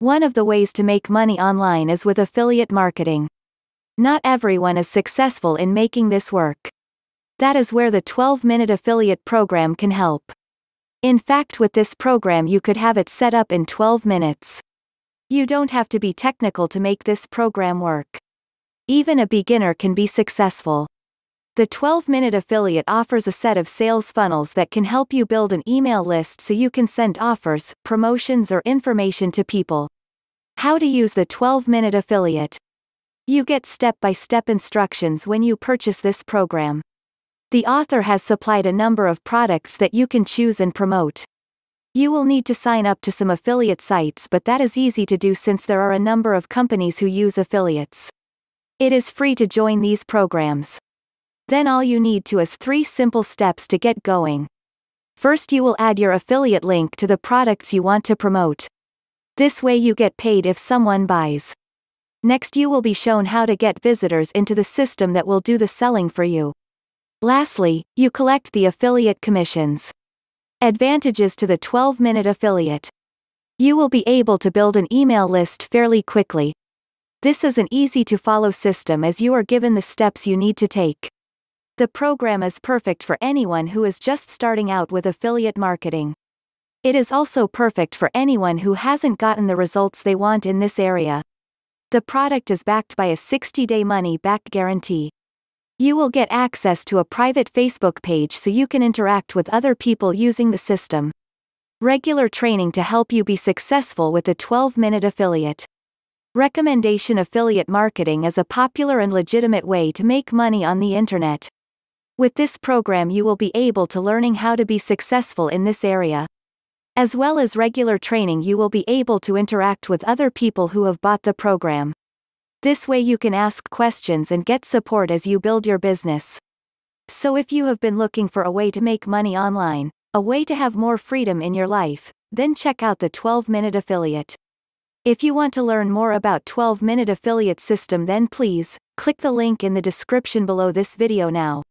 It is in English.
One of the ways to make money online is with affiliate marketing. Not everyone is successful in making this work. That is where the 12 minute affiliate program can help. In fact, with this program, you could have it set up in 12 minutes. You don't have to be technical to make this program work. Even a beginner can be successful. The 12-minute affiliate offers a set of sales funnels that can help you build an email list so you can send offers, promotions or information to people. How to use the 12-minute affiliate. You get step-by-step instructions when you purchase this program. The author has supplied a number of products that you can choose and promote. You will need to sign up to some affiliate sites but that is easy to do since there are a number of companies who use affiliates. It is free to join these programs. Then all you need to is three simple steps to get going. First you will add your affiliate link to the products you want to promote. This way you get paid if someone buys. Next you will be shown how to get visitors into the system that will do the selling for you. Lastly, you collect the affiliate commissions. Advantages to the 12-minute affiliate. You will be able to build an email list fairly quickly. This is an easy to follow system as you are given the steps you need to take. The program is perfect for anyone who is just starting out with affiliate marketing. It is also perfect for anyone who hasn't gotten the results they want in this area. The product is backed by a 60 day money back guarantee. You will get access to a private Facebook page so you can interact with other people using the system. Regular training to help you be successful with the 12 minute affiliate. Recommendation affiliate marketing is a popular and legitimate way to make money on the internet. With this program you will be able to learning how to be successful in this area. As well as regular training you will be able to interact with other people who have bought the program. This way you can ask questions and get support as you build your business. So if you have been looking for a way to make money online, a way to have more freedom in your life, then check out the 12 minute affiliate. If you want to learn more about 12 minute affiliate system then please click the link in the description below this video now.